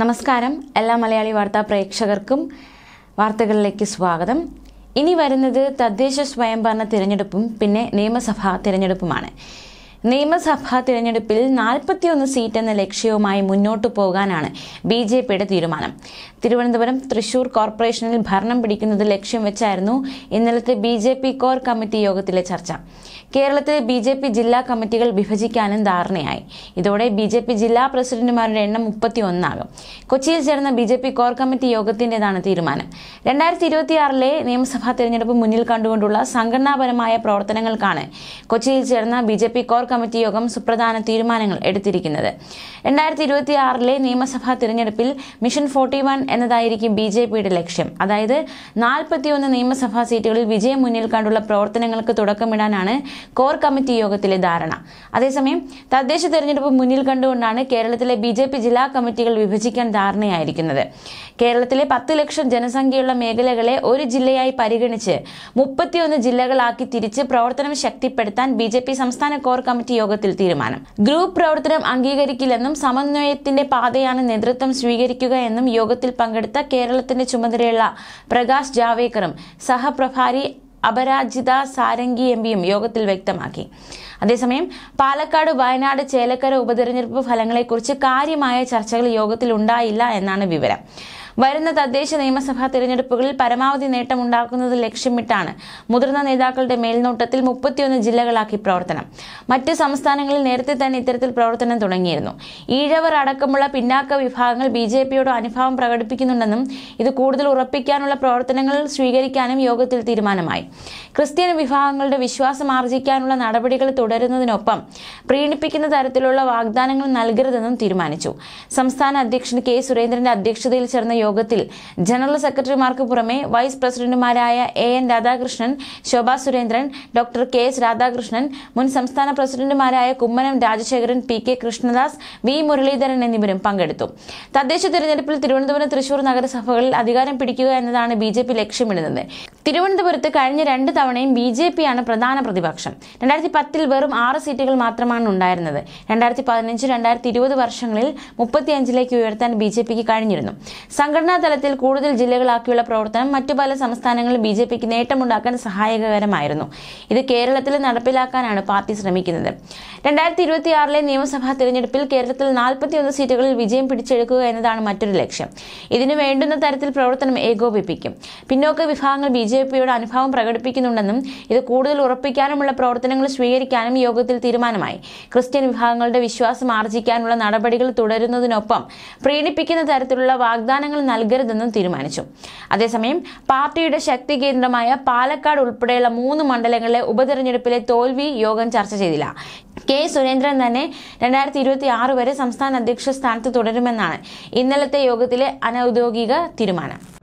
നമസ്കാരം എല്ലാ മലയാളി വാർത്താ പ്രേക്ഷകർക്കും വാർത്തകളിലേക്ക് സ്വാഗതം ഇനി വരുന്നത് തദ്ദേശ സ്വയംഭരണ തിരഞ്ഞെടുപ്പും പിന്നെ നിയമസഭാ തിരഞ്ഞെടുപ്പുമാണ് നിയമസഭാ തിരഞ്ഞെടുപ്പിൽ നാൽപ്പത്തിയൊന്ന് സീറ്റ് എന്ന ലക്ഷ്യവുമായി മുന്നോട്ടു പോകാനാണ് ബി ജെ പിയുടെ തീരുമാനം തിരുവനന്തപുരം തൃശൂർ കോർപ്പറേഷനിൽ ഭരണം പിടിക്കുന്നത് ലക്ഷ്യം വെച്ചായിരുന്നു ഇന്നലത്തെ B J P core committee യോഗത്തിലെ ചർച്ച കേരളത്തിൽ ബി ജെ പി ജില്ലാ കമ്മിറ്റികൾ വിഭജിക്കാനും ധാരണയായി ഇതോടെ ബി ജെ പി ജില്ലാ പ്രസിഡന്റുമാരുടെ എണ്ണം മുപ്പത്തി ഒന്നാകും കൊച്ചിയിൽ ചേർന്ന B J P core committee യോഗത്തിൻ്റെതാണ് തീരുമാനം രണ്ടായിരത്തി ഇരുപത്തിയാറിലെ നിയമസഭാ തിരഞ്ഞെടുപ്പ് മുന്നിൽ കണ്ടുകൊണ്ടുള്ള സംഘടനാപരമായ പ്രവർത്തനങ്ങൾക്കാണ് കൊച്ചിയിൽ ചേർന്ന B J P core committee യോഗം സുപ്രധാന തീരുമാനങ്ങൾ എടുത്തിരിക്കുന്നത് രണ്ടായിരത്തി ഇരുപത്തി ആറിലെ നിയമസഭാ തിരഞ്ഞെടുപ്പിൽ മിഷൻ ഫോർട്ടി വൺ എന്നതായിരിക്കും ബി ജെ പിയുടെ ലക്ഷ്യം അതായത് നാൽപ്പത്തിയൊന്ന് നിയമസഭാ സീറ്റുകളിൽ വിജയം മുന്നിൽ കണ്ടുള്ള പ്രവർത്തനങ്ങൾക്ക് തുടക്കമിടാനാണ് കോർ കമ്മിറ്റി യോഗത്തിലെ ധാരണ അതേസമയം തദ്ദേശ തെരഞ്ഞെടുപ്പ് മുന്നിൽ കണ്ടുകൊണ്ടാണ് കേരളത്തിലെ ബി ജെ പി ജില്ലാ കമ്മിറ്റികൾ വിഭജിക്കാൻ ധാരണയായിരിക്കുന്നത് കേരളത്തിലെ പത്ത് ലക്ഷം ജനസംഖ്യയുള്ള മേഖലകളെ ഒരു ജില്ലയായി പരിഗണിച്ച് മുപ്പത്തിയൊന്ന് ജില്ലകളാക്കി തിരിച്ച് പ്രവർത്തനം ശക്തിപ്പെടുത്താൻ ബി സംസ്ഥാന കോർ കമ്മിറ്റി കമ്മിറ്റി യോഗത്തിൽ തീരുമാനം ഗ്രൂപ്പ് പ്രവർത്തനം അംഗീകരിക്കില്ലെന്നും സമന്വയത്തിന്റെ പാതയാണ് നേതൃത്വം സ്വീകരിക്കുക എന്നും യോഗത്തിൽ പങ്കെടുത്ത കേരളത്തിന്റെ ചുമതലയുള്ള പ്രകാശ് ജാവേക്കറും സഹപ്രഭാരി അപരാജിത സാരംഗി എം പിയും യോഗത്തിൽ വ്യക്തമാക്കി അതേസമയം പാലക്കാട് വയനാട് ചേലക്കര ഉപതെരഞ്ഞെടുപ്പ് ഫലങ്ങളെക്കുറിച്ച് കാര്യമായ ചർച്ചകൾ യോഗത്തിൽ ഉണ്ടായില്ല എന്നാണ് വിവരം വരുന്ന തദ്ദേശ നിയമസഭാ തിരഞ്ഞെടുപ്പുകളിൽ പരമാവധി നേട്ടമുണ്ടാക്കുന്നത് ലക്ഷ്യമിട്ടാണ് മുതിർന്ന നേതാക്കളുടെ മേൽനോട്ടത്തിൽ മുപ്പത്തിയൊന്ന് ജില്ലകളാക്കി പ്രവർത്തനം മറ്റ് സംസ്ഥാനങ്ങളിൽ നേരത്തെ തന്നെ ഇത്തരത്തിൽ പ്രവർത്തനം തുടങ്ങിയിരുന്നു ഈഴവർ അടക്കമുള്ള പിന്നാക്ക വിഭാഗങ്ങൾ ബി ജെ പിയോട് അനുഭാവം പ്രകടിപ്പിക്കുന്നുണ്ടെന്നും ഇത് കൂടുതൽ ഉറപ്പിക്കാനുള്ള പ്രവർത്തനങ്ങൾ സ്വീകരിക്കാനും യോഗത്തിൽ തീരുമാനമായി ക്രിസ്ത്യൻ വിഭാഗങ്ങളുടെ വിശ്വാസം ആർജിക്കാനുള്ള നടപടികൾ തുടരുന്നതിനൊപ്പം പ്രീണിപ്പിക്കുന്ന തരത്തിലുള്ള വാഗ്ദാനങ്ങൾ നൽകരുതെന്നും തീരുമാനിച്ചു സംസ്ഥാന അധ്യക്ഷൻ കെ സുരേന്ദ്രന്റെ അധ്യക്ഷതയിൽ ചേർന്ന യോഗത്തിൽ ജനറൽ സെക്രട്ടറിമാർക്ക് പുറമെ വൈസ് പ്രസിഡന്റുമാരായ A N Radhakrishnan Shobha Surendran doctor K S Radhakrishnan മുൻ സംസ്ഥാന പ്രസിഡന്റുമാരായ Kummanam Rajasekharan P K Krishnadas V Muraleedharan എന്നിവരും പങ്കെടുത്തു തദ്ദേശ തിരഞ്ഞെടുപ്പിൽ തിരുവനന്തപുരം തൃശൂർ നഗരസഭകളിൽ അധികാരം പിടിക്കുക എന്നതാണ് ബി ലക്ഷ്യമിടുന്നത് തിരുവനന്തപുരത്ത് കഴിഞ്ഞ രണ്ട് തവണയും ബി ജെ പിയാണ് പ്രധാന പ്രതിപക്ഷം രണ്ടായിരത്തി പത്തിൽ വെറും ആറ് സീറ്റുകൾ മാത്രമാണ് ഉണ്ടായിരുന്നത് രണ്ടായിരത്തി പതിനഞ്ച് രണ്ടായിരത്തി ഇരുപത് വർഷങ്ങളിൽ മുപ്പത്തിയഞ്ചിലേക്ക് ഉയർത്താൻ ബി ജെ പിക്ക് കഴിഞ്ഞിരുന്നു സംഘടനാ തലത്തിൽ കൂടുതൽ ജില്ലകളാക്കിയുള്ള പ്രവർത്തനം മറ്റു പല സംസ്ഥാനങ്ങളിൽ ബി ജെ പിക്ക് നേട്ടമുണ്ടാക്കാൻ സഹായകരമായിരുന്നു ഇത് കേരളത്തിൽ നടപ്പിലാക്കാനാണ് പാർട്ടി ശ്രമിക്കുന്നത് രണ്ടായിരത്തി ഇരുപത്തിയാറിലെ നിയമസഭാ തിരഞ്ഞെടുപ്പിൽ കേരളത്തിൽ നാൽപ്പത്തിയൊന്ന് സീറ്റുകളിൽ വിജയം പിടിച്ചെടുക്കുക എന്നതാണ് മറ്റൊരു ലക്ഷ്യം ഇതിനു വേണ്ടുന്ന തരത്തിൽ പ്രവർത്തനം ഏകോപിപ്പിക്കും പിന്നോക്ക വിഭാഗങ്ങൾ ബി ജെ പിയുടെ അനുഭാവം പ്രകടിപ്പിക്കുന്നുണ്ടെന്നും ഇത് കൂടുതൽ ഉറപ്പിക്കാനുമുള്ള പ്രവർത്തനങ്ങൾ സ്വീകരിക്കാനും യോഗത്തിൽ തീരുമാനമായി ക്രിസ്ത്യൻ വിഭാഗങ്ങളുടെ വിശ്വാസം ആർജിക്കാനുള്ള നടപടികൾ തുടരുന്നതിനൊപ്പം പ്രീണിപ്പിക്കുന്ന തരത്തിലുള്ള വാഗ്ദാനങ്ങൾ നൽകരുതെന്നും തീരുമാനിച്ചു അതേസമയം പാർട്ടിയുടെ ശക്തി കേന്ദ്രമായ പാലക്കാട് ഉൾപ്പെടെയുള്ള മൂന്ന് മണ്ഡലങ്ങളിലെ ഉപതെരഞ്ഞെടുപ്പിലെ തോൽവി യോഗം ചർച്ച ചെയ്തില്ല കെ സുരേന്ദ്രൻ തന്നെ രണ്ടായിരത്തി ഇരുപത്തി ആറ് വരെ സംസ്ഥാന അധ്യക്ഷ സ്ഥാനത്ത് തുടരുമെന്നാണ് ഇന്നലത്തെ യോഗത്തിലെ അനൌദ്യോഗിക തീരുമാനം